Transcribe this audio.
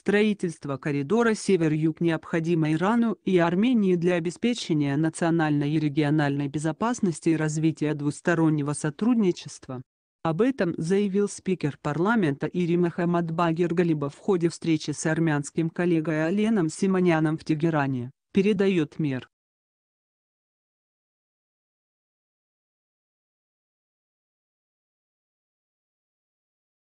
Строительство коридора север-юг необходимо Ирану и Армении для обеспечения национальной и региональной безопасности и развития двустороннего сотрудничества. Об этом заявил спикер парламента Ирима Хамадбагер Галиба в ходе встречи с армянским коллегой Оленом Симоняном в Тегеране, передает МИР.